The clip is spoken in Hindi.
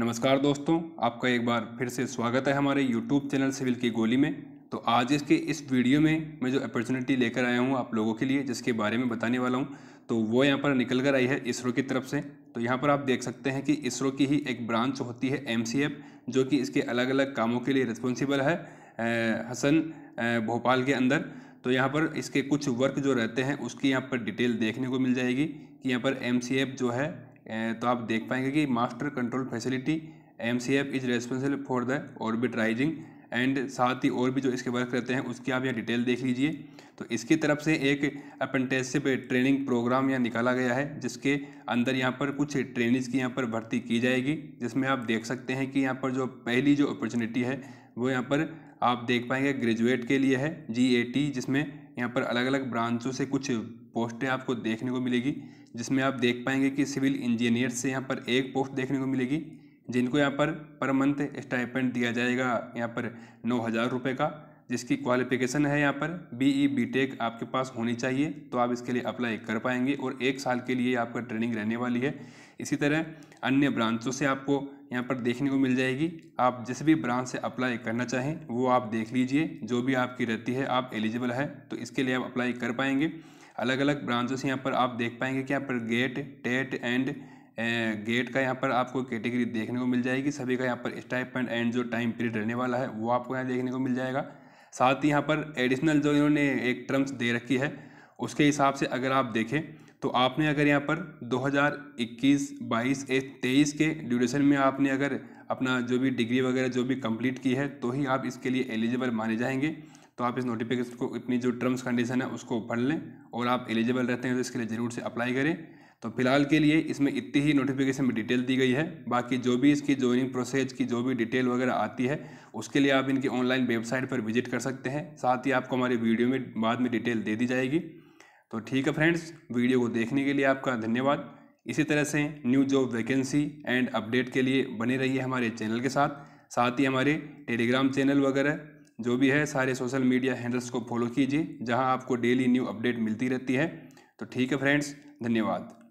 नमस्कार दोस्तों आपका एक बार फिर से स्वागत है हमारे YouTube चैनल सिविल की गोली में तो आज इसके इस वीडियो में मैं जो अपॉर्चुनिटी लेकर आया हूँ आप लोगों के लिए जिसके बारे में बताने वाला हूँ तो वो यहाँ पर निकल कर आई है इसरो की तरफ से तो यहाँ पर आप देख सकते हैं कि इसरो की ही एक ब्रांच होती है एम जो कि इसके अलग अलग कामों के लिए रिस्पॉन्सिबल है हसन भोपाल के अंदर तो यहाँ पर इसके कुछ वर्क जो रहते हैं उसकी यहाँ पर डिटेल देखने को मिल जाएगी कि यहाँ पर एम जो है तो आप देख पाएंगे कि master control facility M C F is responsible for the orbit raising and साथ ही और भी जो इसके वर्क रहते हैं उसकी आप यहाँ डिटेल देख लीजिए तो इसकी तरफ से एक अप्रेंटिसशिप ट्रेनिंग प्रोग्राम यहाँ निकाला गया है जिसके अंदर यहाँ पर कुछ ट्रेनिज की यहाँ पर भर्ती की जाएगी जिसमें आप देख सकते हैं कि यहाँ पर जो पहली जो अपॉर्चुनिटी है वो यहाँ पर आप देख पाएंगे ग्रेजुएट के लिए है जी ए टी जिसमें यहाँ पर अलग अलग ब्रांचों से कुछ पोस्टें आपको देखने को मिलेगी जिसमें आप देख पाएंगे कि सिविल इंजीनियर से यहाँ पर एक पोस्ट देखने को मिलेगी जिनको यहाँ पर पर मंथ स्टाइपेंट दिया जाएगा यहाँ पर नौ हज़ार रुपये का जिसकी क्वालिफिकेशन है यहाँ पर बी ई बी टेक आपके पास होनी चाहिए तो आप इसके लिए अप्लाई कर पाएंगे और एक साल के लिए आपका ट्रेनिंग रहने वाली है इसी तरह अन्य ब्रांचों से आपको यहाँ पर देखने को मिल जाएगी आप जिस भी ब्रांच से अप्लाई करना चाहें वो आप देख लीजिए जो भी आपकी रहती है आप एलिजिबल है तो इसके लिए आप अप्लाई कर पाएंगे अलग अलग ब्रांचों से यहाँ पर आप देख पाएंगे कि यहाँ पर गेट टेट एंड गेट का यहाँ पर आपको कैटेगरी देखने को मिल जाएगी सभी का यहाँ पर स्टाइप एंड जो टाइम पीरियड रहने वाला है वो आपको यहाँ देखने को मिल जाएगा साथ ही यहाँ पर एडिशनल जो इन्होंने एक टर्म्स दे रखी है उसके हिसाब से अगर आप देखें तो आपने अगर यहाँ पर 2021, 22, तेईस के ड्यूरेशन में आपने अगर अपना जो भी डिग्री वगैरह जो भी कंप्लीट की है तो ही आप इसके लिए एलिजिबल माने जाएंगे तो आप इस नोटिफिकेशन को इतनी जो टर्म्स कंडीशन है उसको पढ़ लें और आप एलिजिबल रहते हैं तो इसके लिए ज़रूर से अप्लाई करें तो फिलहाल के लिए इसमें इतनी ही नोटिफिकेशन में डिटेल दी गई है बाकी जो भी इसकी ज्वाइनिंग प्रोसेस की जो भी डिटेल वगैरह आती है उसके लिए आप इनकी ऑनलाइन वेबसाइट पर विजिट कर सकते हैं साथ ही आपको हमारे वीडियो में बाद में डिटेल दे दी जाएगी तो ठीक है फ्रेंड्स वीडियो को देखने के लिए आपका धन्यवाद इसी तरह से new job vacancy and update के लिए बने रहिए हमारे चैनल के साथ साथ ही हमारे टेलीग्राम चैनल वगैरह जो भी है सारे सोशल मीडिया हैंडल्स को फॉलो कीजिए जहां आपको डेली न्यू अपडेट मिलती रहती है तो ठीक है फ्रेंड्स धन्यवाद